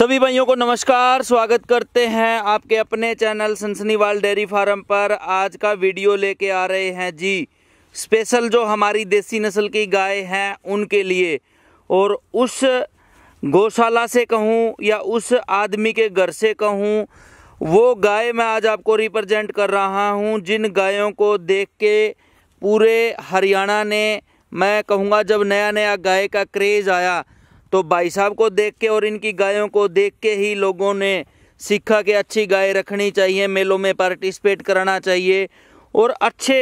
सभी भाइयों को नमस्कार स्वागत करते हैं आपके अपने चैनल सनसनीवाल डेयरी फार्म पर आज का वीडियो लेके आ रहे हैं जी स्पेशल जो हमारी देसी नस्ल की गाय हैं उनके लिए और उस गौशाला से कहूँ या उस आदमी के घर से कहूँ वो गाय मैं आज आपको रिप्रेजेंट कर रहा हूँ जिन गायों को देख के पूरे हरियाणा ने मैं कहूँगा जब नया नया गाय का क्रेज़ आया तो भाई साहब को देख के और इनकी गायों को देख के ही लोगों ने सीखा कि अच्छी गाय रखनी चाहिए मेलों में पार्टिसिपेट कराना चाहिए और अच्छे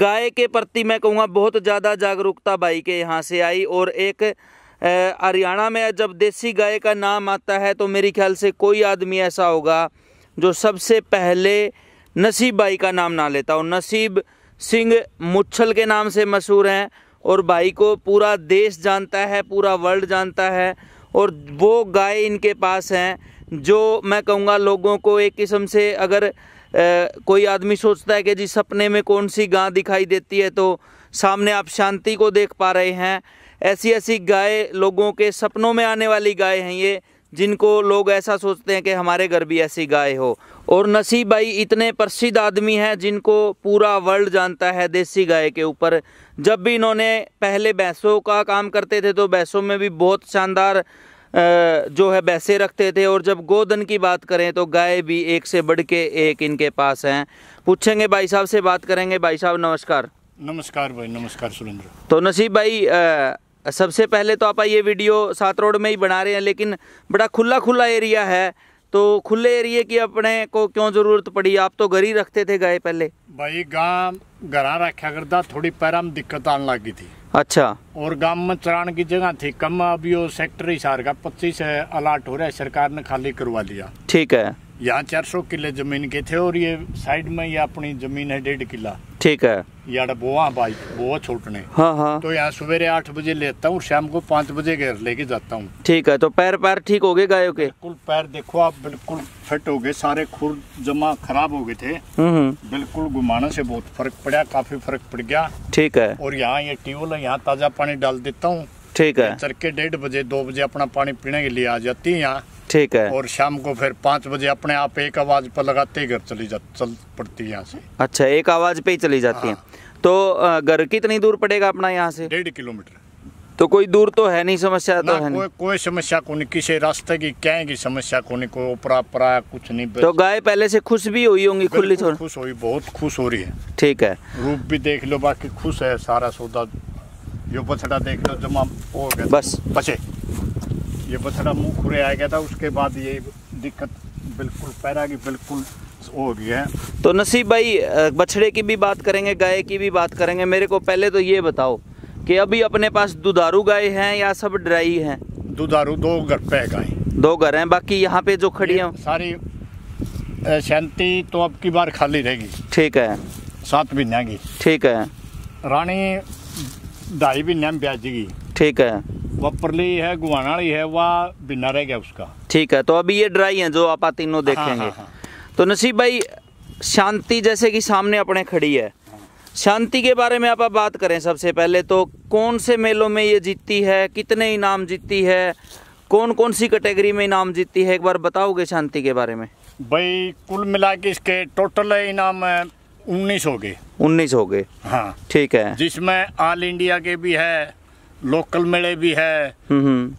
गाय के प्रति मैं कहूँगा बहुत ज़्यादा जागरूकता भाई के यहाँ से आई और एक हरियाणा में जब देसी गाय का नाम आता है तो मेरे ख्याल से कोई आदमी ऐसा होगा जो सबसे पहले नसीब भाई का नाम ना लेता हो नसीब सिंह मुच्छल के नाम से मशहूर हैं और भाई को पूरा देश जानता है पूरा वर्ल्ड जानता है और वो गाय इनके पास हैं जो मैं कहूँगा लोगों को एक किस्म से अगर ए, कोई आदमी सोचता है कि जी सपने में कौन सी गाय दिखाई देती है तो सामने आप शांति को देख पा रहे हैं ऐसी ऐसी गाय लोगों के सपनों में आने वाली गाय हैं ये जिनको लोग ऐसा सोचते हैं कि हमारे घर भी ऐसी गाय हो और नसीब भाई इतने प्रसिद्ध आदमी हैं जिनको पूरा वर्ल्ड जानता है देसी गाय के ऊपर जब भी इन्होंने पहले भैंसों का काम करते थे तो भैंसों में भी बहुत शानदार जो है भैंसे रखते थे और जब गोदन की बात करें तो गाय भी एक से बढ़ के एक इनके पास हैं पूछेंगे भाई साहब से बात करेंगे भाई साहब नमस्कार नमस्कार भाई नमस्कार सुरेंद्र तो नसीब भाई आ, सबसे पहले तो आप ये वीडियो सात रोड में ही बना रहे हैं लेकिन बड़ा खुला खुला एरिया है तो खुले एरिए की अपने को क्यों जरूरत पड़ी आप तो घर ही रखते थे गए पहले भाई गांव घरा रखा करता थोड़ी पैरा में दिक्कत आने लगी थी अच्छा और गांव में चरान की जगह थी कम अभी वो सेक्टर का पच्चीस अलाट हो रहा है सरकार ने खाली करवा लिया ठीक है यहाँ चार सौ किले जमीन के थे और ये साइड में ये अपनी जमीन है डेढ़ किला ठीक है यार बोआ भाई बोआ छोटने हाँ हाँ तो यहाँ सवेरे आठ बजे लेता हूँ शाम को पाँच बजे घर लेके जाता हूँ ठीक है तो पैर पैर ठीक हो गए गायों के बिल्कुल पैर देखो आप बिल्कुल फिट हो गए सारे खुर जमा खराब हो गए थे हम्म, हम्म। बिल्कुल घुमाने से बहुत फर्क पड़ा काफी फर्क पड़ गया ठीक है और यहाँ ये ट्यूबवेल है यहाँ ताजा पानी डाल देता हूँ ठीक है चरके डेढ़ बजे दो बजे अपना पानी पीने के लिए आ जाती है यहाँ ठीक है और शाम को फिर पाँच बजे अपने आप एक आवाज पर लगाते घर चली जा चल पड़ती है यहाँ से अच्छा एक आवाज पे ही चली जाती है हाँ। तो घर कितनी दूर पड़ेगा अपना यहाँ से डेढ़ किलोमीटर तो कोई दूर तो है नहीं समस्या तो है कोई कोई समस्या को नहीं किसी रास्ते की क्या की समस्या को नहीं कोई उपरा परा कुछ नहीं तो गाय पहले से खुश भी हुई होंगी खुली थोड़ी खुश हुई बहुत खुश हो रही है ठीक है रूप भी देख लो बाकी खुश है सारा सौदा जो बछड़ा देख लो जमा हो गया बस बचे ये बछड़ा मुँह खुरे आ गया था उसके बाद ये दिक्कत बिल्कुल पैरा की बिल्कुल हो रही है तो नसीब भाई बछड़े की भी बात करेंगे गाय की भी बात करेंगे मेरे को पहले तो ये बताओ कि अभी अपने पास दुधारू गाय हैं या सब ड्राई हैं दुधारू दो घर पे गाय दो घर हैं बाकी यहाँ पे जो खड़ी हैं सारी शांति तो अब की बार खाली रहेगी ठीक है सात महीने की ठीक है रानी ढाई महीने में ब्याजेगी ठीक है वपरली है गुआनाड़ी है वह बिना रह गया उसका ठीक है तो अभी ये ड्राई है जो आप तीनों देखेंगे हाँ, हाँ, हाँ। तो नसीब भाई शांति जैसे कि सामने अपने खड़ी है शांति के बारे में आप बात करें सबसे पहले तो कौन से मेलों में ये जीतती है कितने इनाम जीतती है कौन कौन सी कैटेगरी में इनाम जीतती है एक बार बताओगे शांति के बारे में भाई कुल मिला के इसके टोटल इनाम उन्नीस हो गए उन्नीस हो गए हाँ ठीक है जिसमें ऑल इंडिया के भी है लोकल मेले भी है हम्म, हम्म।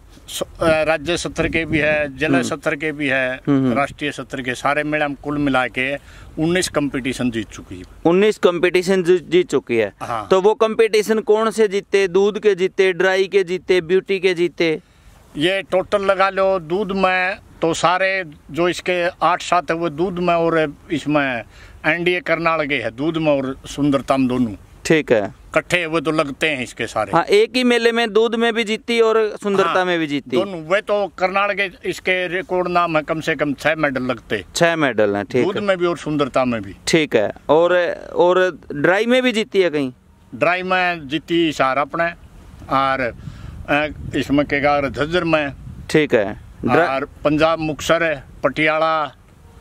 राज्य सत्र के भी है जिला हम्म। सत्र के भी है राष्ट्रीय सत्र के सारे मेले हम कुल मिला के उन्नीस कंपटीशन जीत चुकी है उन्नीस कंपटीशन जीत चुकी है हाँ। तो वो कंपटीशन कौन से जीते दूध के जीते ड्राई के जीते ब्यूटी के जीते ये टोटल लगा लो दूध में तो सारे जो इसके आठ सात है वो दूध में और इसमें एनडीए करनाल के है दूध में और सुंदरताम दोनों ठीक है कट्ठे वो तो लगते हैं इसके सारे हाँ एक ही मेले में दूध में भी जीती और सुंदरता हाँ, में भी जीती दोनों वे तो करनाल के इसके रिकॉर्ड नाम है कम से कम छह मेडल लगते छह मेडल है ठीक दूध में भी और सुंदरता में भी ठीक है और और ड्राई में भी जीती है कहीं ड्राई में जीती सार अपने और इसमें के झज्जर में ठीक है और पंजाब मुक्सर है पटियाला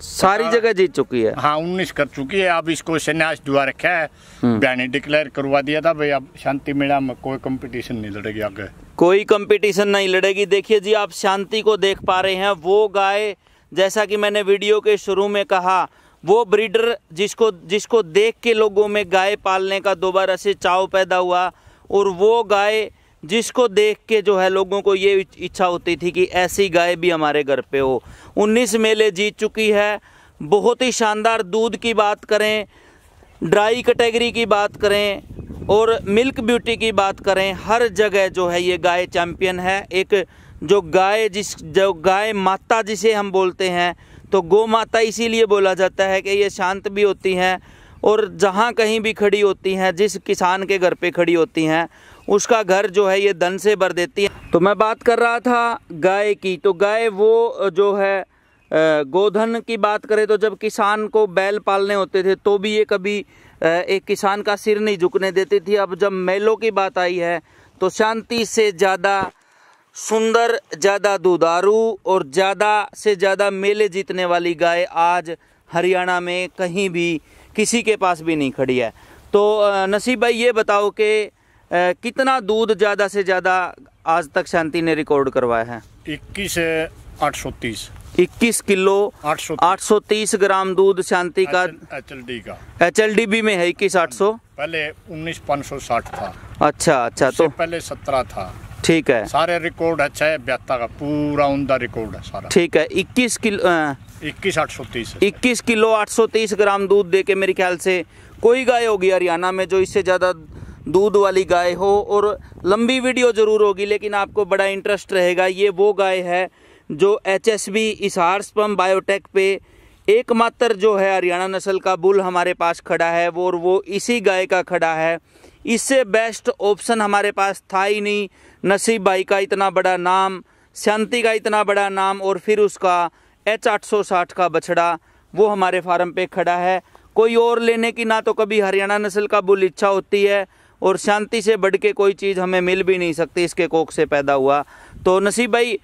सारी जगह जीत चुकी है हाँ उन्नीस कर चुकी है अब इसको संन्यास दुआ रखा है हम्म। बहने डिक्लेयर करवा दिया था भाई अब शांति मेला में कोई कंपटीशन नहीं लड़ेगी आगे कोई कंपटीशन नहीं लड़ेगी देखिए जी आप शांति को देख पा रहे हैं वो गाय जैसा कि मैंने वीडियो के शुरू में कहा वो ब्रीडर जिसको जिसको देख के लोगों में गाय पालने का दोबारा से चाव पैदा हुआ और वो गाय जिसको देख के जो है लोगों को ये इच्छा होती थी कि ऐसी गाय भी हमारे घर पे हो 19 मेले जीत चुकी है बहुत ही शानदार दूध की बात करें ड्राई कैटेगरी की बात करें और मिल्क ब्यूटी की बात करें हर जगह जो है ये गाय चैम्पियन है एक जो गाय जिस जो गाय माता जिसे हम बोलते हैं तो गौ माता इसीलिए बोला जाता है कि ये शांत भी होती हैं और जहाँ कहीं भी खड़ी होती हैं जिस किसान के घर पे खड़ी होती हैं उसका घर जो है ये धन से भर देती है तो मैं बात कर रहा था गाय की तो गाय वो जो है गोधन की बात करें तो जब किसान को बैल पालने होते थे तो भी ये कभी एक किसान का सिर नहीं झुकने देती थी अब जब मेलों की बात आई है तो शांति से ज़्यादा सुंदर ज़्यादा दुधारू और ज़्यादा से ज़्यादा मेले जीतने वाली गाय आज हरियाणा में कहीं भी किसी के पास भी नहीं खड़ी है तो नसीब भाई ये बताओ कि कितना दूध ज़्यादा से ज़्यादा आज तक शांति ने रिकॉर्ड करवाया है इक्कीस आठ सौ तीस इक्कीस किलो आठ सौ तीस ग्राम दूध शांति का एच एल डी का एच एल डी बी में है इक्कीस आठ सौ हम्म, पहले उन्नीस पाँच सौ साठ था अच्छा अच्छा तो पहले सत्रह था ठीक है सारे रिकॉर्ड अच्छा है ब्याता का पूरा उमदा रिकॉर्ड है सारा ठीक है इक्कीस किलो इक्कीस आठ सौ तीस इक्कीस किलो आठ सौ तीस ग्राम दूध दे के मेरे ख्याल से कोई गाय होगी हरियाणा में जो इससे ज़्यादा दूध वाली गाय हो और लंबी वीडियो ज़रूर होगी लेकिन आपको बड़ा इंटरेस्ट रहेगा ये वो गाय है जो एच एस बी इसहार्स पम बायोटेक पे एकमात्र जो है हरियाणा नस्ल का बुल हमारे पास खड़ा है वो और वो इसी गाय का खड़ा है इससे बेस्ट ऑप्शन हमारे पास था ही नहीं नसीब भाई का इतना बड़ा नाम शांति का इतना बड़ा नाम और फिर उसका एच आठ सौ साठ का बछड़ा वो हमारे फार्म पे खड़ा है कोई और लेने की ना तो कभी हरियाणा नस्ल का बुल इच्छा होती है और शांति से बढ़ के कोई चीज़ हमें मिल भी नहीं सकती इसके कोख से पैदा हुआ तो नसीब भाई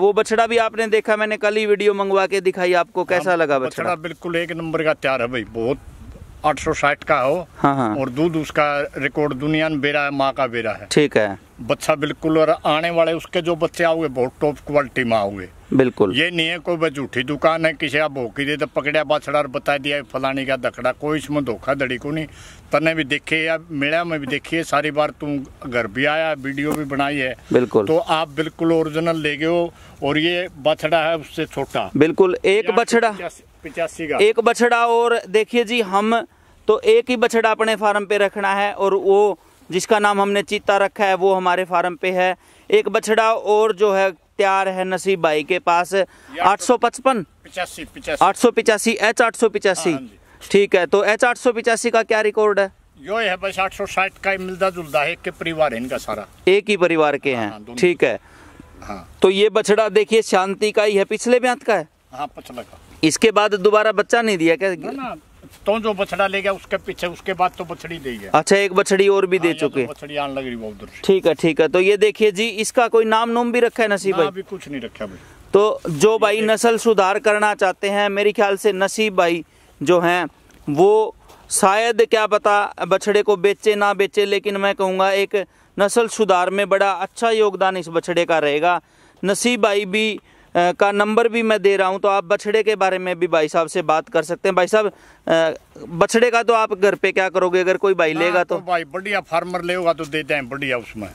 वो बछड़ा भी आपने देखा मैंने कल ही वीडियो मंगवा के दिखाई आपको हाँ, कैसा लगा बछड़ा बिल्कुल एक नंबर का त्यार है भाई बहुत आठ सौ साठ का हो हाँ हाँ और दूध उसका रिकॉर्ड दुनिया में बेरा है माँ का बेरा है ठीक है बच्चा बिल्कुल और आने वाले उसके जो बच्चे आओगे बहुत टॉप क्वालिटी में आओगे बिल्कुल ये नहीं है कोई झूठी दुकान है किसी आप भोकी दे तो पकड़िया बाछड़ा और बता दिया फलानी का दखड़ा कोई इसमें धोखाधड़ी को नहीं तने भी देखे या मेला में भी देखिए सारी बार तुम घर भी आया वीडियो भी बनाई है बिल्कुल तो आप बिल्कुल ओरिजिनल ले गए हो और ये बछड़ा है उससे छोटा बिल्कुल एक बछड़ा पिचासी का एक बछड़ा और देखिए जी हम तो एक ही बछड़ा अपने फार्म पे रखना है और वो जिसका नाम हमने चीता रखा है वो हमारे फार्म पे है एक बछड़ा और जो है तैयार है नसीब भाई के पास आठ सौ पचपन आठ सौ पिचासी एच आठ सौ पिचासी हाँ, हाँ ठीक है तो एच आठ सौ पिचासी का क्या रिकॉर्ड है यो है बस आठ सौ साठ का मिलता जुलता है परिवार है इनका सारा एक ही परिवार के हैं हाँ, ठीक है तो ये बछड़ा देखिए शांति का ही है पिछले ब्यांत का है हाँ, पिछले का इसके बाद दोबारा बच्चा नहीं दिया क्या ना, ना, तो जो बछड़ा ले गया उसके पीछे उसके बाद तो बछड़ी दे गया अच्छा एक बछड़ी और भी दे हाँ, तो चुके बछड़ी आने लग रही उधर ठीक है ठीक है तो ये देखिए जी इसका कोई नाम नोम भी रखा है नसीब भाई अभी कुछ नहीं रखा भाई तो जो भाई नस्ल सुधार करना चाहते हैं मेरे ख्याल से नसीब भाई जो हैं वो शायद क्या पता बछड़े को बेचे ना बेचे लेकिन मैं कहूँगा एक नस्ल सुधार में बड़ा अच्छा योगदान इस बछड़े का रहेगा नसीब भाई भी का नंबर भी मैं दे रहा हूँ तो आप बछड़े के बारे में भी भाई साहब से बात कर सकते हैं भाई साहब बछड़े का तो आप घर पे क्या करोगे अगर कोई भाई हाँ, लेगा तो।, तो भाई बढ़िया फार्मर लेगा तो देते हैं बढ़िया उसमें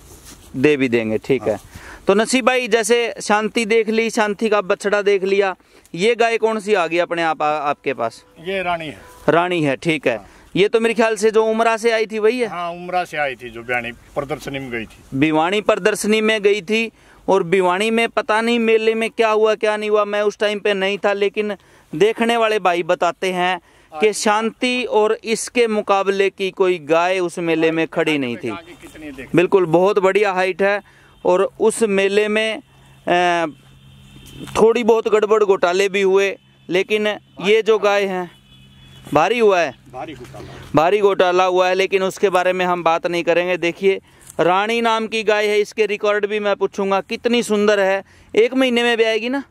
दे भी देंगे ठीक है हाँ। तो नसीब भाई जैसे शांति देख ली शांति का बछड़ा देख लिया ये गाय कौन सी आ गई अपने आप आपके पास ये रानी है रानी है ठीक है हाँ। ये तो मेरे ख्याल से जो उमरा से आई थी वही है हाँ उमरा से आई थी जो बिवाणी प्रदर्शनी में गई थी भिवाणी प्रदर्शनी में गई थी और भिवाणी में पता नहीं मेले में क्या हुआ क्या नहीं हुआ मैं उस टाइम पे नहीं था लेकिन देखने वाले भाई बताते हैं कि शांति और इसके मुकाबले की कोई गाय उस मेले में खड़ी नहीं थी बिल्कुल बहुत बढ़िया हाइट है और उस मेले में थोड़ी बहुत गड़बड़ घोटाले भी हुए लेकिन ये जो गाय है भारी हुआ है भारी घोटाला हुआ है लेकिन उसके बारे में हम बात नहीं करेंगे देखिए रानी नाम की गाय है इसके रिकॉर्ड भी मैं पूछूंगा कितनी सुंदर है एक महीने में भी आएगी ना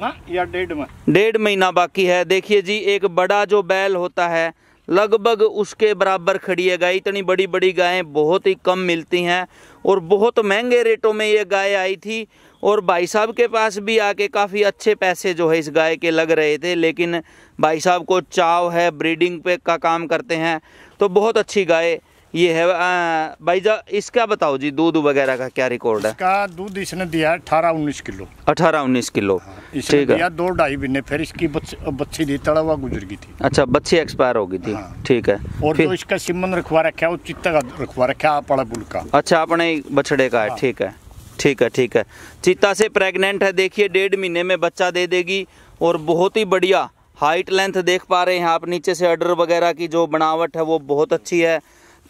ना या डेढ़ महीना डेढ़ महीना बाकी है देखिए जी एक बड़ा जो बैल होता है लगभग उसके बराबर खड़ी है गाय इतनी बड़ी बड़ी गायें बहुत ही कम मिलती हैं और बहुत महंगे रेटों में ये गाय आई थी और भाई साहब के पास भी आके काफ़ी अच्छे पैसे जो है इस गाय के लग रहे थे लेकिन भाई साहब को चाव है ब्रीडिंग पे का काम करते हैं तो बहुत अच्छी गाय ये है आ, भाई जा इसका बताओ जी दूध वगैरह का क्या रिकॉर्ड है इसका दूध इसने दिया अठारह उन्नीस किलो अठारह उन्नीस किलो हाँ, ठीक है दो ढाई महीने फिर इसकी बच्ची दी तड़ा हुआ गुजर गई थी अच्छा बच्ची एक्सपायर हो गई थी हाँ। ठीक है और जो इसका सिमन रखवा रखा है वो चित्ता का रखवा रखा है अपना बुल का अच्छा अपने बछड़े का है हाँ। ठीक है ठीक है ठीक है चीता से प्रेग्नेंट है देखिए डेढ़ महीने में बच्चा दे देगी और बहुत ही बढ़िया हाइट लेंथ देख पा रहे हैं आप नीचे से अर्डर वगैरह की जो बनावट है वो बहुत अच्छी है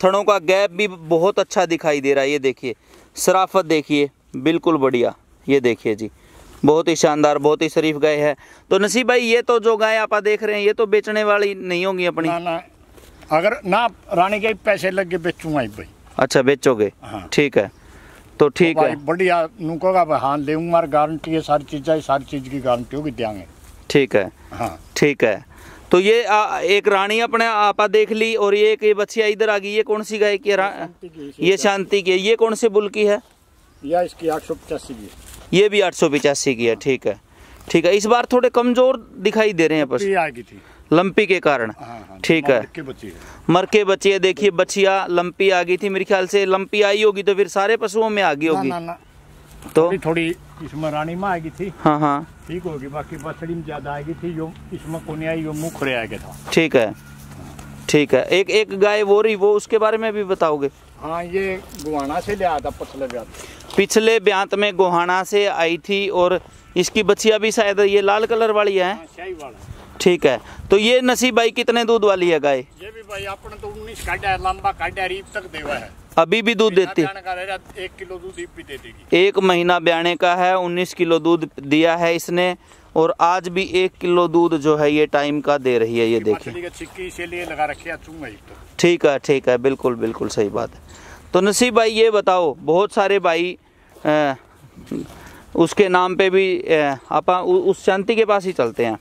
थड़ों का गैप भी बहुत अच्छा दिखाई दे रहा है ये देखिए सराफत देखिए बिल्कुल बढ़िया ये देखिए जी बहुत ही शानदार बहुत ही शरीफ गाय है तो नसीब भाई ये तो जो गाय आप देख रहे हैं ये तो बेचने वाली नहीं होगी अपनी ना, ना, अगर ना रानी के पैसे लग गए बेचूंगा भाई अच्छा बेचोगे हाँ। ठीक है तो, तो ठीक है बढ़िया नुको का हाँ लेगा गारंटी है सारी चीज़ सारी चीज़ की गारंटी होगी देंगे ठीक है हाँ। ठीक है तो ये आ, एक रानी अपने आपा देख ली और ये एक बच्चिया इधर आ गई ये कौन सी गाय की है ये शांति की है ये कौन से बुल की है या इसकी आठ सौ पचासी की ये भी आठ सौ पिचासी की है हाँ। ठीक है ठीक है इस बार थोड़े कमजोर दिखाई दे रहे हैं पशु थी लंपी के कारण हाँ, हाँ, तो ठीक है मर के बच्चे देखिए बच्चिया लंपी आ गई थी मेरे ख्याल से लंपी आई होगी तो फिर सारे पशुओं में आ गई होगी तो थोड़ी, थोड़ी इसमें रानी माँ आएगी थी हाँ हाँ ठीक होगी बाकी बसड़ी में ज्यादा आएगी थी जो इसमें कोने आई वो मुँह खुरे आएगा था ठीक है ठीक है एक एक गाय वो रही वो उसके बारे में भी बताओगे हाँ ये गुहाना से ले आया था पिछले ब्यात पिछले ब्यात में गुहाना से आई थी और इसकी बच्चिया भी शायद ये लाल कलर वाली है हाँ, ठीक है तो ये नसीब भाई कितने दूध वाली है गाय ये भी भाई आपने तो उन्नीस काटा है लंबा काटा है रीप तक देवा है अभी भी दूध देती एक किलो दूध भी दे देगी एक महीना ब्याने का है उन्नीस किलो दूध दिया है इसने और आज भी एक किलो दूध जो है ये टाइम का दे रही है ये देखिए तो। ठीक है ठीक है बिल्कुल बिल्कुल सही बात है तो नसीब भाई ये बताओ बहुत सारे भाई आ, उसके नाम पे भी आप उस शांति के पास ही चलते हैं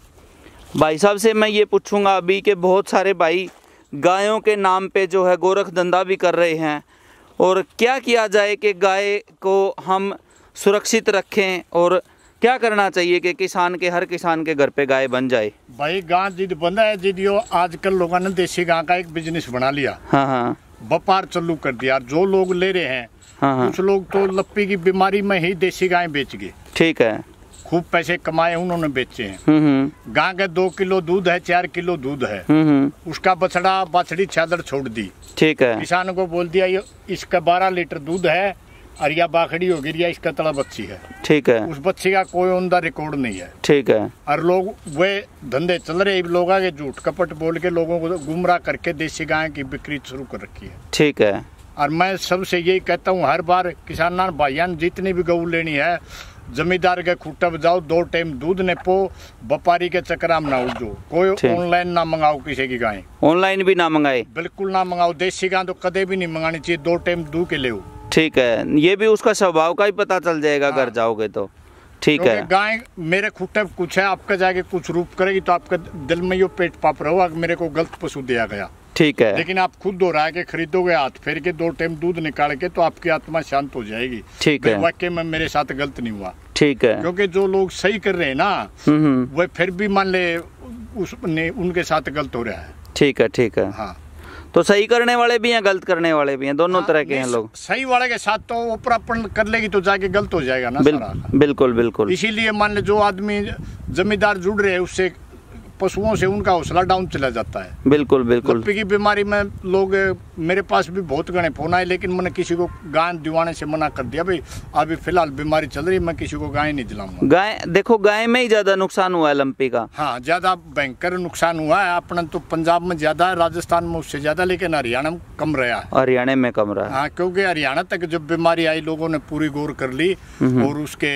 भाई साहब से मैं ये पूछूंगा अभी के बहुत सारे भाई गायों के नाम पे जो है गोरख धंधा भी कर रहे हैं और क्या किया जाए कि गाय को हम सुरक्षित रखें और क्या करना चाहिए कि किसान के हर किसान के घर पे गाय बन जाए भाई गाँव जिद बंदा है जिद आजकल लोगों ने देसी गाय का एक बिजनेस बना लिया हाँ हाँ व्यापार चालू कर दिया जो लोग ले रहे हैं हाँ हाँ कुछ लोग तो लप्पी की बीमारी में ही देसी गाय बेच गए ठीक है खूब पैसे कमाए उन्होंने बेचे हैं हम्म, हम्म। गांव के दो किलो दूध है चार किलो दूध है हम्म, उसका बछड़ा बछड़ी छादर छोड़ दी ठीक है किसान को बोल दिया इसका बारह लीटर दूध है और या बाखड़ी हो गिर इसका तड़ा बच्ची है ठीक है उस बच्ची का कोई उनका रिकॉर्ड नहीं है ठीक है और लोग वे धंधे चल रहे लोग आगे झूठ कपट बोल के लोगों को गुमराह करके देसी गाय की बिक्री शुरू कर रखी है ठीक है और मैं सबसे यही कहता हूँ हर बार किसान भाईयान जितनी भी गऊ लेनी है जमींदार के खूटा बजाओ दो टाइम दूध ने पो व्यापारी के चक्राम ना उजो कोई ऑनलाइन ना मंगाओ किसी की गाय ऑनलाइन भी ना मंगाए बिल्कुल ना मंगाओ देसी गाय तो कदे भी नहीं मंगानी चाहिए दो टाइम दूध के ले ठीक है ये भी उसका स्वभाव का ही पता चल जाएगा घर हाँ। जाओगे तो ठीक है गाय मेरे खूटे कुछ है आपका जाके कुछ रूप करेगी तो आपका दिल में यो पेट पाप रहो मेरे को गलत पशु दिया गया ठीक है लेकिन आप खुद दोहरा के खरीदोगे हाथ फेर के दो टाइम दूध निकाल के तो आपकी आत्मा शांत हो जाएगी ठीक है वाक्य में मेरे साथ गलत नहीं हुआ ठीक है क्योंकि जो लोग सही कर रहे हैं ना हम्म, हम्म। वह फिर भी मान ले उसने उनके साथ गलत हो रहा है ठीक है ठीक है हाँ तो सही करने वाले भी हैं गलत करने वाले भी हैं दोनों हाँ, तरह के हैं लोग सही वाले के साथ तो अपन कर लेगी तो जाके गलत हो जाएगा ना बिल, बिल्कुल बिल्कुल इसीलिए मान लो जो आदमी जमींदार जुड़ रहे हैं उससे पशुओं से उनका हौसला डाउन चला जाता है बिल्कुल बिल्कुल की बीमारी में लोग मेरे पास भी बहुत गणे फोन आए लेकिन मैंने किसी को गाय दिवाने से मना कर दिया भाई अभी फिलहाल बीमारी चल रही मैं किसी को गाय नहीं दिलाऊंगा गाय देखो गाय में ही ज्यादा नुकसान हुआ है लंपी का हाँ ज्यादा भयंकर नुकसान हुआ है अपना तो पंजाब में ज्यादा है राजस्थान में उससे ज्यादा लेकिन हरियाणा में कम रहा है हरियाणा में कम रहा है हाँ क्योंकि हरियाणा तक जब बीमारी आई लोगों ने पूरी गौर कर ली हम्म, हम्म। और उसके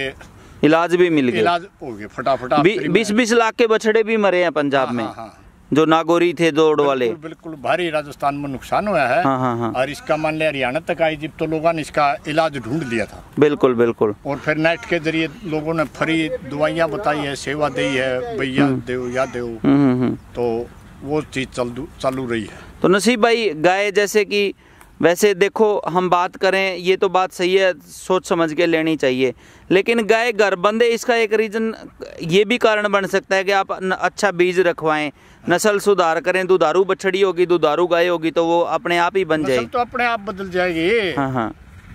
इलाज भी मिल गया इलाज हो गया फटाफट बीस बीस लाख के बछड़े भी मरे हैं पंजाब हाँ, में हाँ, हाँ। जो नागौरी थे दौड़ वाले बिल्कुल भारी राजस्थान में नुकसान हुआ है हाँ हाँ और इसका मान लिया हरियाणा तक आई जब तो लोगों ने इसका इलाज ढूंढ लिया था बिल्कुल बिल्कुल और फिर नेट के जरिए लोगों ने फ्री दवाइयाँ बताई है सेवा दी है भैया हम्म। देव या देव हम्म, हम्म, तो वो चीज चालू रही है तो नसीब भाई गाय जैसे की वैसे देखो हम बात करें ये तो बात सही है सोच समझ के लेनी चाहिए लेकिन गाय घर बंदे इसका एक रीज़न ये भी कारण बन सकता है कि आप अच्छा बीज रखवाएं नस्ल सुधार करें दुधारू बछड़ी होगी दुधारू गाय होगी तो वो अपने आप ही बन जाएगी तो अपने आप बदल जाएगी हाँ हाँ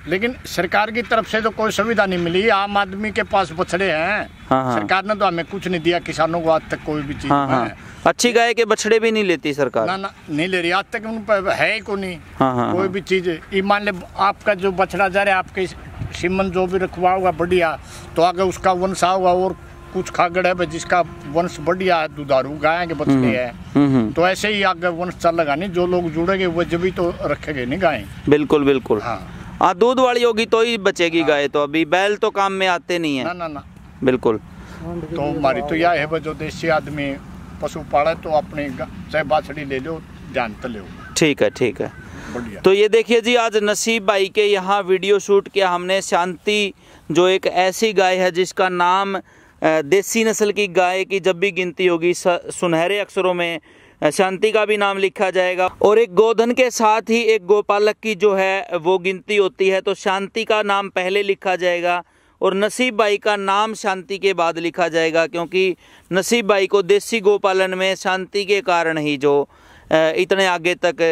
लेकिन सरकार की तरफ से तो कोई सुविधा नहीं मिली आम आदमी के पास बछड़े हैं हाँ हाँ। सरकार ने तो हमें कुछ नहीं दिया किसानों को आज तक कोई भी चीज हाँ हाँ। अच्छी गाय के बछड़े भी नहीं लेती सरकार ना ना नहीं ले रही आज तक उन पर है को नहीं हाँ हाँ कोई हाँ। भी चीज मान ले आपका जो बछड़ा जा रहा है आपके सिमन जो भी रखवा होगा बढ़िया तो आगे उसका वंश होगा और कुछ खागड़ है जिसका वंश बढ़िया है दुधारू गाय के बछड़े हम्म, है हम्म, हम्म। तो ऐसे ही आगे वंश चलेगा नहीं जो लोग जुड़ेगे वो जब तो रखेगे नहीं गाय बिल्कुल बिल्कुल हाँ हाँ दूध वाली होगी तो ही बचेगी हाँ। गाय तो अभी बैल तो काम में आते नहीं है ना ना ना बिल्कुल तो हमारी तो यह है जो देसी आदमी पशु पाले तो अपनी चाहे बाछड़ी ले लो तो ले ठीक है ठीक है तो ये देखिए जी आज नसीब भाई के यहाँ वीडियो शूट किया हमने शांति जो एक ऐसी गाय है जिसका नाम देसी नस्ल की गाय की जब भी गिनती होगी सुनहरे अक्षरों में शांति का भी नाम लिखा जाएगा और एक गोधन के साथ ही एक गोपालक की जो है वो गिनती होती है तो शांति का नाम पहले लिखा जाएगा और नसीब बाई का नाम शांति के बाद लिखा जाएगा क्योंकि नसीब बाई को देसी गोपालन में शांति के कारण ही जो इतने आगे तक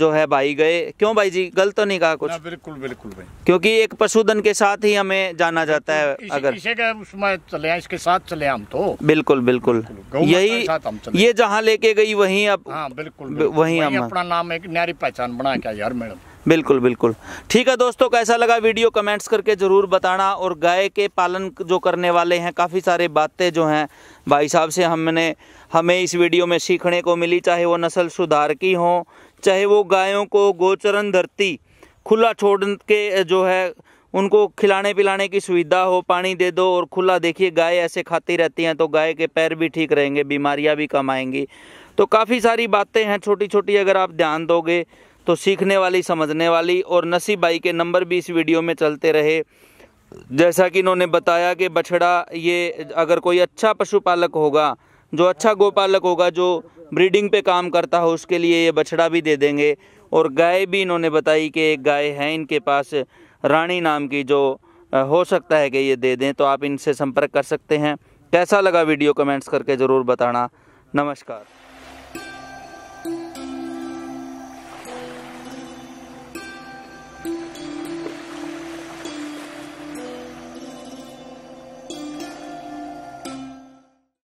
जो है भाई गए क्यों भाई जी गलत तो नहीं कहा कुछ बिल्कुल बिल्कुल भाई क्योंकि एक पशुधन के साथ ही हमें जाना तो जाता है इसे, अगर इसे उसमें चले इसके साथ चले हम तो बिल्कुल बिल्कुल, बिल्कुल यही हम ये जहाँ लेके गई वही अब हाँ, बिल्कुल, बिल्कुल वही हम अपना नाम एक न्यारी पहचान बना क्या यार मैडम बिल्कुल बिल्कुल ठीक है दोस्तों कैसा लगा वीडियो कमेंट्स करके ज़रूर बताना और गाय के पालन जो करने वाले हैं काफ़ी सारे बातें जो हैं भाई साहब से हमने हमें इस वीडियो में सीखने को मिली चाहे वो नस्ल सुधार की हो चाहे वो गायों को गोचरण धरती खुला छोड़ के जो है उनको खिलाने पिलाने की सुविधा हो पानी दे दो और खुला देखिए गाय ऐसे खाती रहती हैं तो गाय के पैर भी ठीक रहेंगे बीमारियाँ भी कम आएंगी तो काफ़ी सारी बातें हैं छोटी छोटी अगर आप ध्यान दोगे तो सीखने वाली समझने वाली और नसीब भाई के नंबर भी इस वीडियो में चलते रहे जैसा कि इन्होंने बताया कि बछड़ा ये अगर कोई अच्छा पशुपालक होगा जो अच्छा गोपालक होगा जो ब्रीडिंग पे काम करता हो उसके लिए ये बछड़ा भी दे देंगे और गाय भी इन्होंने बताई कि एक गाय है इनके पास रानी नाम की जो हो सकता है कि ये दे दें तो आप इनसे संपर्क कर सकते हैं कैसा लगा वीडियो कमेंट्स करके ज़रूर बताना नमस्कार